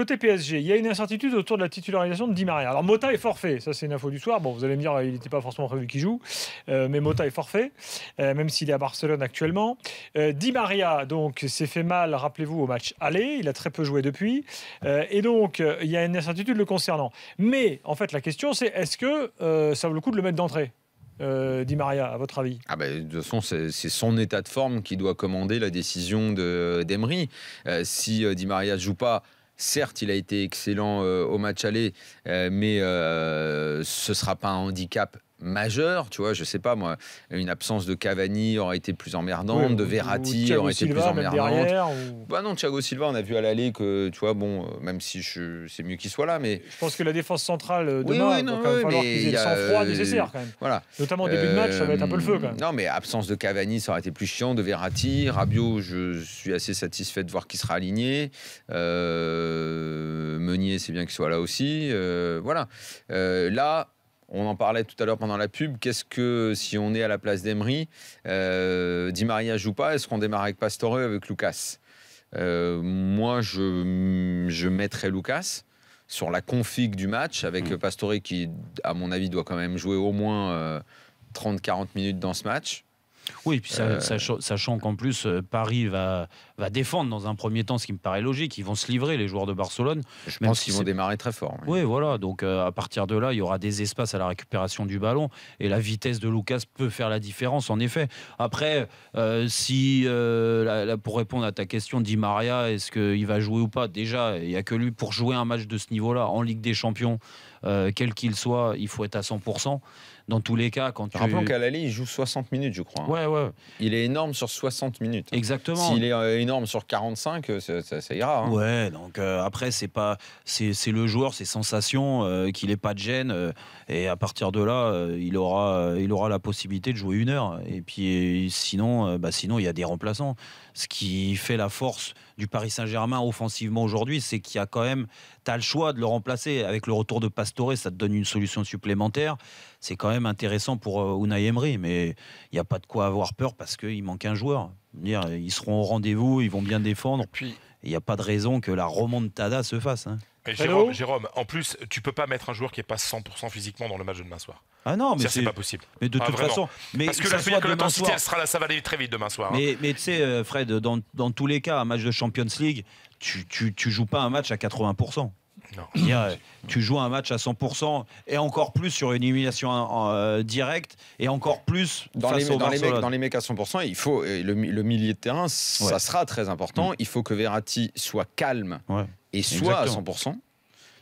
côté PSG, il y a une incertitude autour de la titularisation de Di Maria. Alors Mota est forfait, ça c'est une info du soir. Bon, vous allez me dire, euh, il n'était pas forcément prévu qu'il joue, euh, mais Mota est forfait, euh, même s'il est à Barcelone actuellement. Euh, Di Maria, donc, s'est fait mal, rappelez-vous, au match aller. Il a très peu joué depuis. et donc, il y a une incertitude le concernant. Mais en fait, la question c'est est-ce que ça vaut le coup de le mettre d'entrée euh, Di Maria, à votre avis ah ben, De toute façon, c'est son état de forme qui doit commander la décision d'Emery. si Di Maria ne joue pas, Certes, il a été excellent euh, au match aller, euh, mais euh, ce ne sera pas un handicap majeur, tu vois, je sais pas moi, une absence de Cavani aurait été plus emmerdante, de Verratti aurait été plus emmerdante. ou... Bah non, Thiago Silva, on a vu à l'aller que, tu vois, bon, euh, même si c'est mieux qu'il soit là, mais je pense que la défense centrale demain non, le sang euh, quand même. Voilà. Notamment au début de match, ça va être un peu le feu Non, mais absence de Cavani, ça aurait été plus chiant, de Verratti, Rabiot, je suis assez satisfait de voir qu'il sera aligné. Euh, Meunier, c'est bien qu'il soit là aussi. voilà. là on en parlait tout à l'heure pendant la pub. Qu'est-ce que, si on est à la place d'Emery, euh, Di Maria joue pas, est-ce qu'on démarre avec Pastore avec Lucas euh, Moi, je, je mettrais Lucas sur la config du match avec mm. Pastore qui, à mon avis, doit quand même jouer au moins 30-40 euh, minutes dans ce match. Oui, puis euh, sachant qu'en plus, Paris va, va défendre dans un premier temps, ce qui me paraît logique. Ils vont se livrer, les joueurs de Barcelone. Je pense qu'ils vont démarrer très fort. Oui, voilà. Donc euh, à partir de là, il y aura des espaces à la récupération du ballon et la vitesse de Lucas peut faire la différence, en effet. Après, euh, si euh, pour répondre à ta question, dit Maria, est-ce qu'il va jouer ou pas Déjà, il n'y a que lui pour jouer un match de ce niveau-là en Ligue des Champions, quel qu'il soit, il faut être à 100% dans tous les cas. Quand tu... Rappelons qu'Alali, il joue 60 minutes, je crois. Hein. Ouais, ouais. Il est énorme sur 60 minutes. Exactement. S'il est énorme sur 45, euh, ça, ira. Hein. Ouais, donc euh, après, c'est pas, c'est, le joueur, ses sensations, euh, qu'il n'ait pas de gêne. et à partir de là, il, aura, il aura la possibilité de jouer une heure. Et puis sinon, bah, sinon, il y a des remplaçants. Ce qui fait la force du Paris Saint-Germain offensivement aujourd'hui, c'est qu'il y a quand même, tu as le choix de le remplacer. Avec le retour de Pastore, ça te donne une solution supplémentaire. C'est quand même intéressant pour Unai Emery, mais il n'y a pas de quoi avoir peur parce qu'il manque un joueur ils seront au rendez-vous, ils vont bien défendre. Puis, il n'y a pas de raison que la remontada se fasse. Hein. Jérôme, en plus, tu peux pas mettre un joueur qui est pas 100% physiquement dans le match de demain soir. Ah non, mais c'est pas possible. Mais de ah, toute façon, parce que, la de l'intensité, ça va aller très vite demain soir. Hein. Mais, tu sais, euh, Fred, dans, tous les cas, un match de Champions League, tu, tu, joues pas un match à 80% tu joues un match à 100% et encore plus sur une élimination en, euh, euh, directe et encore plus dans, les, dans, les mecs, dans les mecs à 100%, il faut euh, le, milieu de terrain, ça sera très important. Mm. Il faut que Verratti soit calme et soit à 100%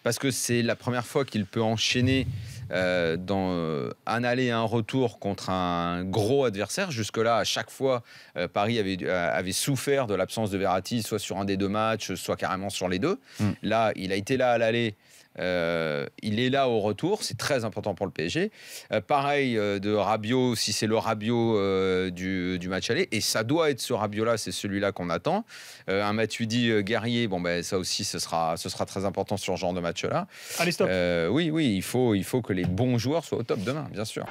parce que c'est la première fois qu'il peut enchaîner. Euh, dans euh, un aller et un retour contre un gros adversaire. Jusque-là, à chaque fois, euh, Paris avait, souffert de l'absence de Verratti, soit sur un des deux matchs, soit carrément sur les deux. Mm. Là, il a été là à l'aller. Euh, il est là au retour, c'est très important pour le PSG. Euh, pareil euh, de rabio si c'est le Rabiot du, match aller, et ça doit être ce Rabiot-là, c'est celui-là qu'on attend. un Matuidi guerrier, bon ben ça aussi, ce sera, ce sera très important sur ce genre de match-là. Allez stop. oui, oui, il faut, il faut que les bons joueurs soient au top demain, bien sûr.